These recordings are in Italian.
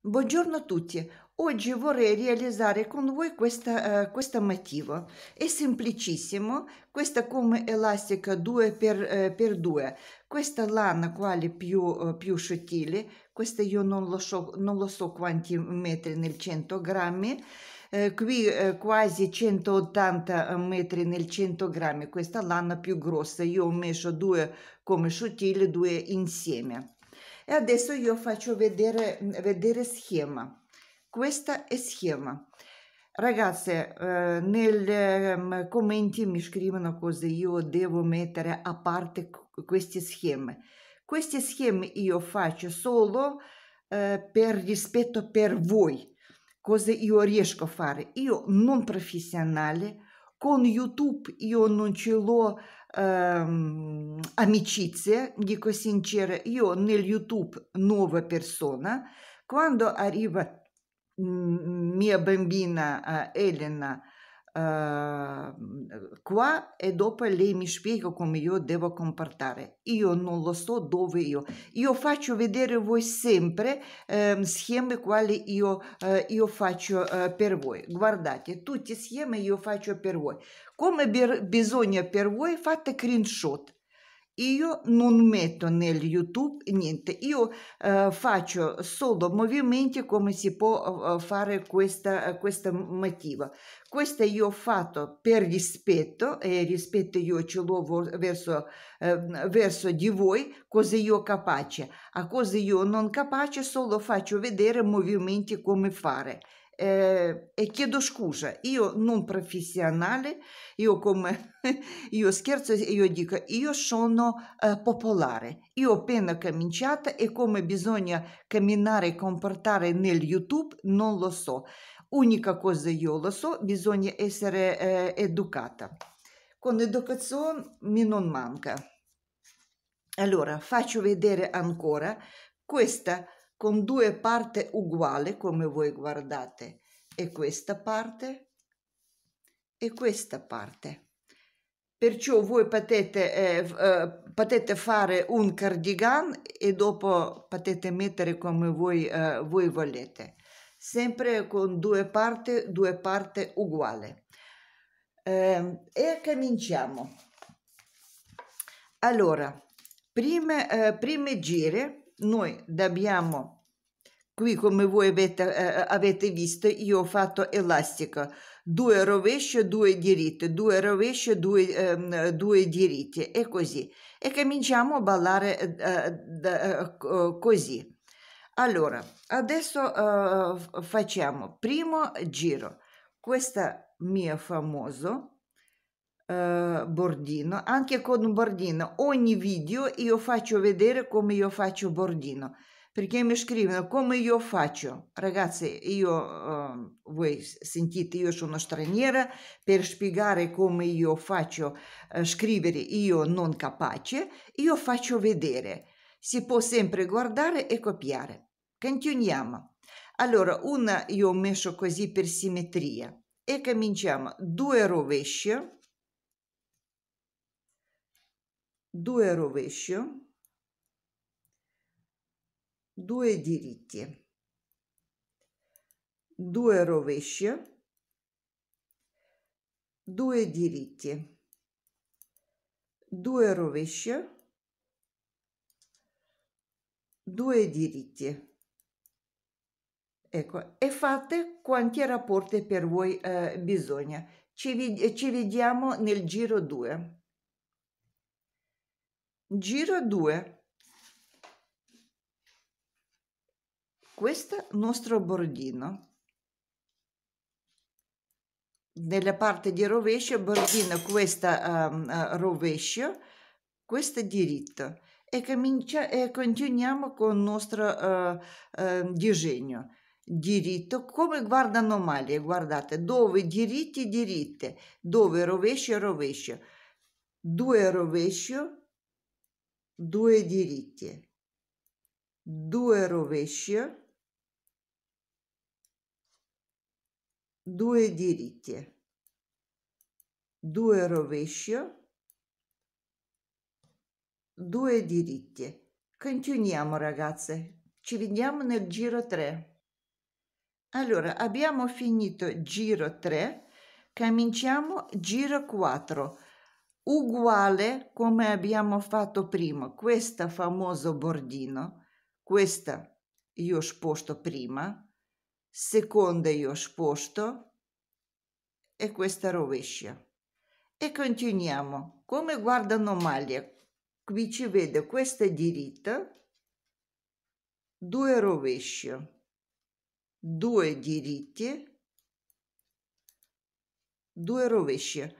Buongiorno a tutti, oggi vorrei realizzare con voi questa, uh, questo motivo. È semplicissimo, questa come elastica 2x2, uh, eh, questa lana quale più, uh, più sottile, questa io non lo, so, non lo so quanti metri nel 100 grammi, eh, qui eh, quasi 180 metri nel 100 grammi, questa lana più grossa, io ho messo due come sottile, due insieme. E adesso io faccio vedere, mm, vedere schema. Questa è schema. Ragazze, eh, nei ehm, commenti mi scrivono cosa io devo mettere a parte questi schemi. Questi schemi io faccio solo eh, per rispetto per voi, cosa io riesco a fare. Io non professionale, con YouTube io non ce l'ho ehm, amicizie, dico sincera, io nel YouTube nuova persona, quando arriva mia bambina Elena Ehm, qua e dopo lei mi spiega come io devo comportare. Io non lo so dove io. Io faccio vedere voi sempre um, schemi quali io, uh, io faccio uh, per voi. Guardate, tutti schemi io faccio per voi. Come bisogna per voi fate screenshot io non metto nel YouTube niente, io eh, faccio solo movimenti come si può eh, eh, fare questa, eh, questa motiva. Questo io ho fatto per rispetto, e rispetto io ce l'ho verso, eh, verso di voi, cosa io capace, a cosa io non capace solo faccio vedere movimenti come fare. Eh, e chiedo scusa, io non professionale, io come io scherzo, io dico io sono eh, popolare, io ho appena cominciato e come bisogna camminare e comportare nel YouTube non lo so. Unica cosa io lo so, bisogna essere eh, educata. Con educazione mi non manca. Allora, faccio vedere ancora questa con due parti uguali come voi guardate e questa parte e questa parte perciò voi potete, eh, eh, potete fare un cardigan e dopo potete mettere come voi, eh, voi volete sempre con due parti due parti uguali ehm, e cominciamo allora prime, eh, prime giri noi dobbiamo Qui, come voi avete, eh, avete, visto, io ho fatto elastico due rovescio, due diritti, due rovescio, due, eh, due diritti e così. E cominciamo a ballare eh, così. Allora, adesso eh, facciamo primo giro. questo mio famoso eh, bordino, anche con un bordino. Ogni video io faccio vedere come io faccio bordino, perché mi scrivono come io faccio. Ragazzi, io, eh, voi sentite, io sono straniera, per spiegare come io faccio eh, scrivere io non capace, io faccio vedere. Si può sempre guardare e copiare. Continuiamo. Allora, una io ho messo così per simmetria e cominciamo. Due rovesci due rovescio, due diritti, due rovescio, due diritti, due rovescio, due diritti. Ecco, e fate quanti rapporti per voi eh, bisogna. Ci, vi, ci vediamo nel giro 2 giro 2 questo nostro bordino nella parte di rovescio bordino questa um, rovescio questo diritto e, comincia, e continuiamo con il nostro uh, uh, disegno diritto come guarda anomalie guardate dove diritti diritte dove rovescio rovescio due rovescio due diritte, due rovesci, due diritte, due rovesci, due diritte. Continuiamo ragazze, ci vediamo nel giro 3. Allora, abbiamo finito giro 3, cominciamo giro 4 uguale come abbiamo fatto prima. questo famoso bordino, questa io sposto prima, seconda io sposto e questa rovescia. E continuiamo. Come guardano maglia? Qui ci vede questa è diritta, due rovesce, due diritti, due rovesce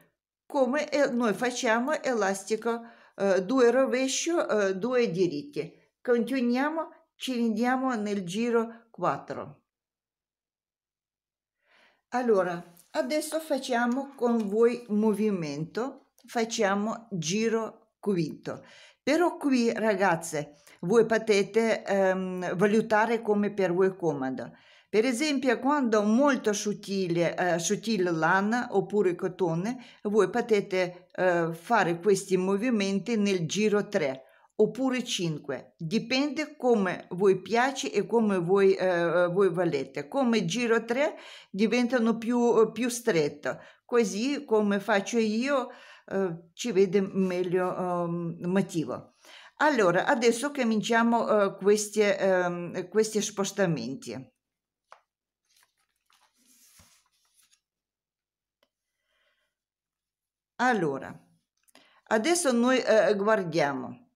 come noi facciamo elastico eh, due rovescio eh, due diritti continuiamo ci vediamo nel giro 4 allora adesso facciamo con voi movimento facciamo giro quinto però qui ragazze voi potete ehm, valutare come per voi comodo per esempio, quando molto sottile, eh, sottile lana oppure cotone, voi potete eh, fare questi movimenti nel giro 3 oppure 5, dipende come voi piace e come voi, eh, voi valete. Come giro 3 diventano più, più stretto, così come faccio io eh, ci vede meglio eh, motivo. Allora, adesso cominciamo eh, questi, ehm, questi spostamenti. Allora, adesso noi eh, guardiamo.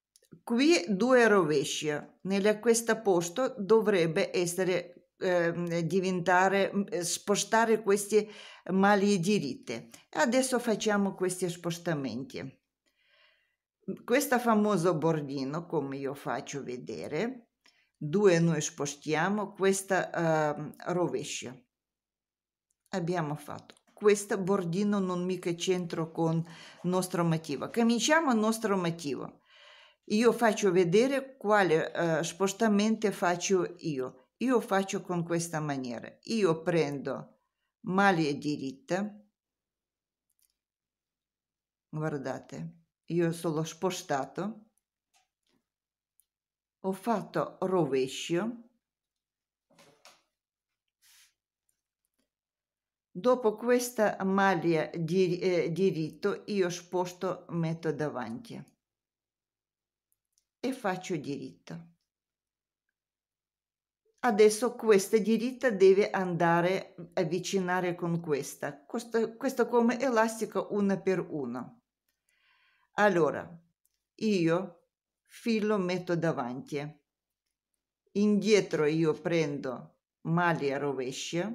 Qui due rovesci. Eh. Nella questo posto dovrebbe essere ehm, mm, eh, diventare spostare queste mali diritte. Adesso facciamo questi spostamenti. Mm, questo famoso bordino, come io faccio vedere, due noi spostiamo questa eh, rovescia. Abbiamo fatto questo Bordino non mica c'entro con nostro motivo. Cominciamo il nostro motivo. Io faccio vedere quale eh, spostamento faccio io. Io faccio con questa maniera. Io prendo maglia diritta. Guardate, io sono spostato. Ho fatto rovescio Dopo questa maglia di, eh, diritto io sposto, metto davanti e faccio diritto. Adesso questa diritta deve andare mm, avvicinare con questa, questo, questo come elastico una per una. Allora, io filo metto davanti, indietro io prendo maglia rovescia,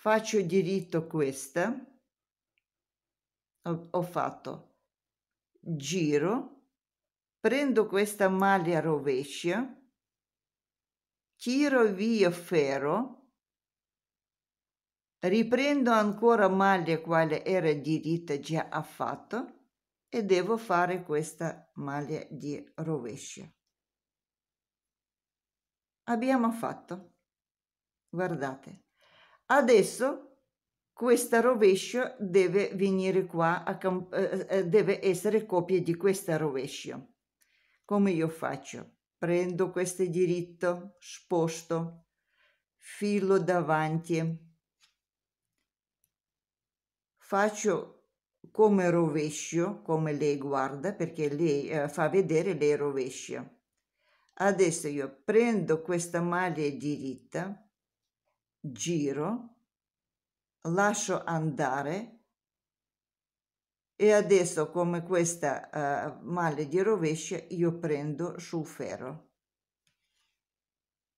faccio diritto questa, ho, ho fatto giro, prendo questa maglia rovescia, tiro via ferro, riprendo ancora maglia quale era diritta già fatto e devo fare questa maglia di rovescia. Abbiamo fatto. Guardate. Adesso questa rovescia deve venire qua, eh, eh, deve essere copia di questa rovescia. Come io faccio? Prendo questo diritto, sposto, filo davanti, faccio come rovescio, come lei guarda, perché lei eh, fa vedere le rovescio. Adesso io prendo questa maglia diritta, giro, lascio andare e adesso come questa uh, eh, male di rovescia io prendo sul ferro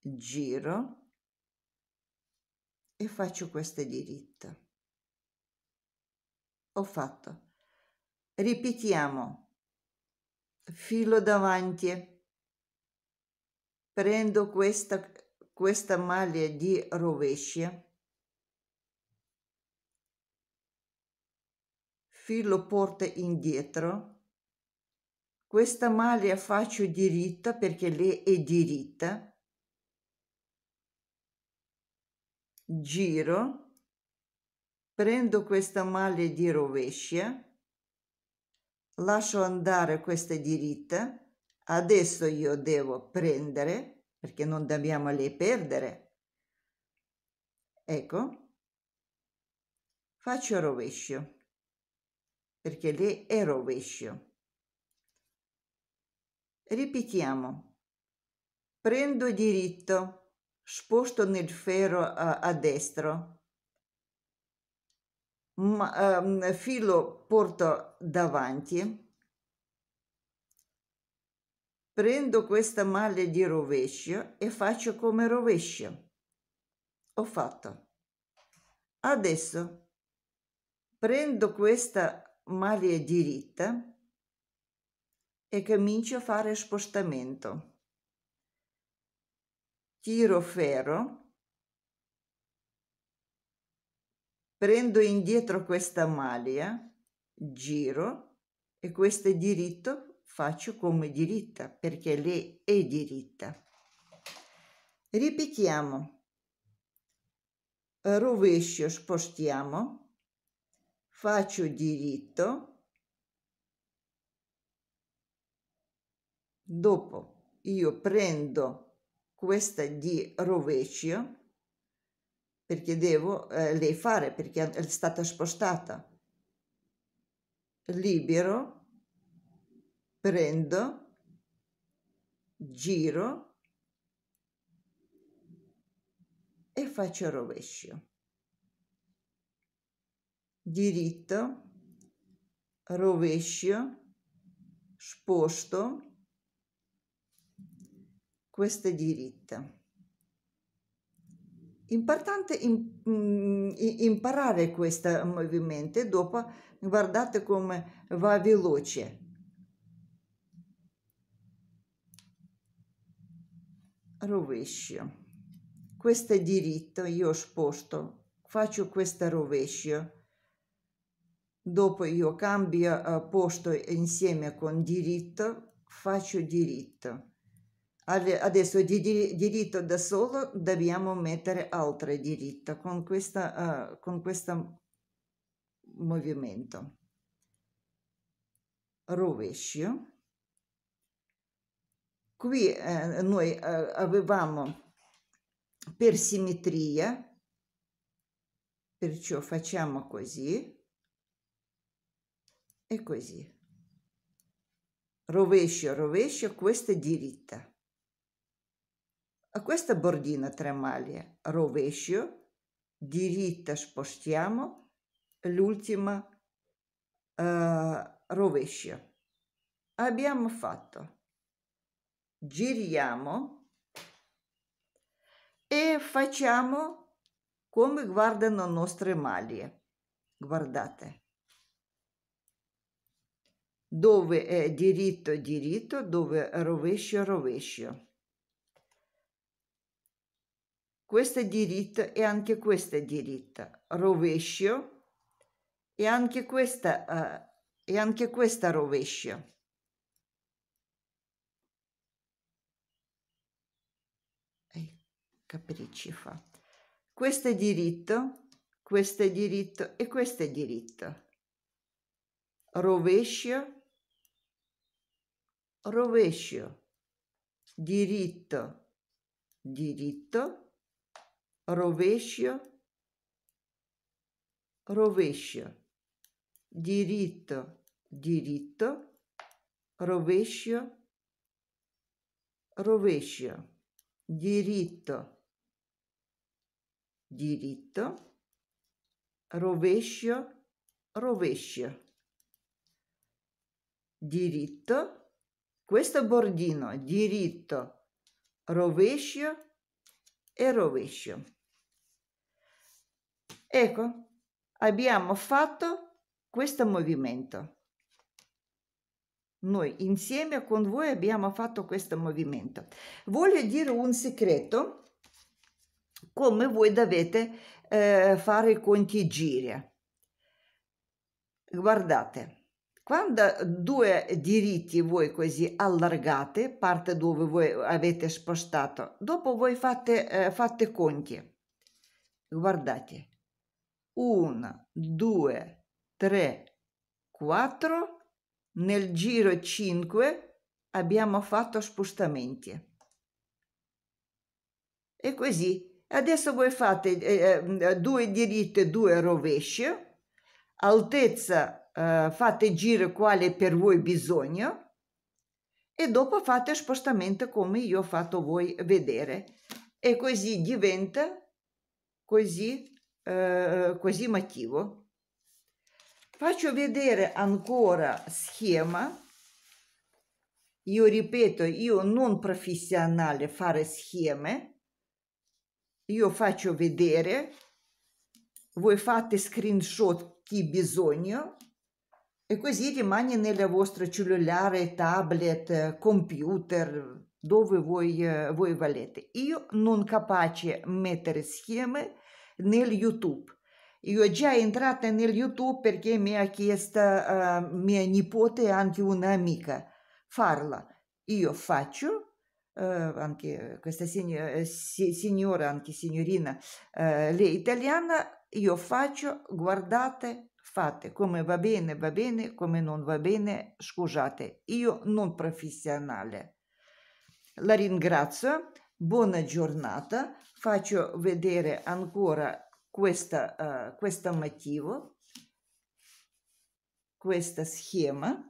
giro e faccio questa diritta ho fatto ripetiamo filo davanti prendo questa questa maglia di rovescia filo porta indietro questa maglia faccio diritta perché lei è diritta giro prendo questa maglia di rovescia lascio andare questa diritta adesso io devo prendere perché non dobbiamo le perdere. Ecco, faccio rovescio, perché le è rovescio. Ripetiamo. Prendo diritto, sposto nel ferro a, a destra, ma, eh, filo porto davanti, prendo questa maglia di rovescio e faccio come rovescio. Ho fatto. Adesso prendo questa maglia diritta e comincio a fare spostamento. Tiro ferro, prendo indietro questa maglia, giro e questo diritto faccio come diritta perché lei è diritta. Ripetiamo. Rovescio spostiamo. Faccio diritto. Dopo io prendo questa di rovescio perché devo eh, lei fare perché è stata spostata. Libero prendo, giro e faccio rovescio. Diritto, rovescio, sposto queste diritte. Importante mm, imparare questo movimento e dopo guardate come va veloce. rovescio questo è diritto io sposto faccio questo rovescio dopo io cambio eh, posto insieme con diritto faccio diritto adesso di diritto da solo dobbiamo mettere altre diritto con questa uh, con questo movimento rovescio Qui eh, noi eh, avevamo per simmetria, perciò facciamo così e così. Rovescio, rovescio, questa è diritta. A questa bordina tre maglie, rovescio, diritta spostiamo, l'ultima eh, rovescio. Abbiamo fatto giriamo e facciamo come guardano le nostre maglie. Guardate. Dove è diritto, diritto, dove rovescio, rovescio. Questo è diritto e anche questa è diritto. Rovescio e anche questa, uh, e anche questa rovescio. capricci fa. Questo è diritto, questo è diritto e questo è diritto. Rovescio, rovescio, diritto, diritto, rovescio, rovescio, diritto, diritto, rovescio, rovescio, diritto diritto, rovescio, rovescio. Diritto, questo bordino, diritto, rovescio e rovescio. Ecco, abbiamo fatto questo movimento. Noi insieme con voi abbiamo fatto questo movimento. Voglio dire un segreto come voi dovete eh, fare conti contigire. Guardate, quando due diritti voi così allargate, parte dove voi avete spostato, dopo voi fate, eh, fate conti. Guardate, 1, 2, 3, 4, nel giro 5 abbiamo fatto spostamenti. E così Adesso voi fate eh, eh due diritte, due rovesci, altezza eh, fate giro quale per voi bisogno e dopo fate spostamento come io ho fatto voi vedere. E così diventa così, eh, così motivo. Faccio vedere ancora schema. Io ripeto, io non professionale fare scheme io faccio vedere, voi fate screenshot chi bisogna e così rimane nella vostra cellulare, tablet, computer, dove voi, eh, voi valete. Io non capace mettere scheme nel YouTube. Io già entrata nel YouTube perché mi ha chiesto uh, mia nipote anche un'amica farla. Io faccio eh, anche ehm, questa signora, eh, si, signora, anche signorina, eh, lei italiana, io faccio, guardate, fate, come va bene, va bene, come non va bene, scusate, io non professionale. La ringrazio, buona giornata, faccio vedere ancora questa, uh, questo motivo, questo schema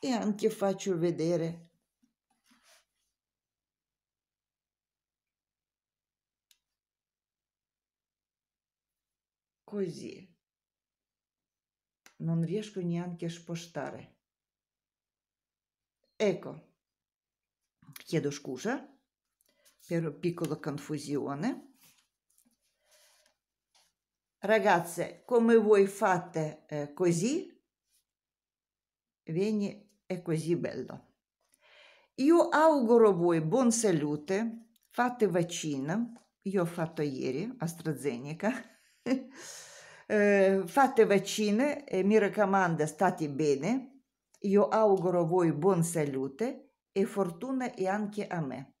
e anche faccio vedere così. Non riesco neanche a spostare. Ecco, chiedo scusa per una piccola confusione. Ragazze, come voi fate eh, così, vieni è così bello. Io auguro a voi buona salute, fate vaccina, io ho fatto ieri AstraZeneca eh, fate vaccine, e mi raccomando, state bene. Io auguro a voi buon salute e fortuna e anche a me.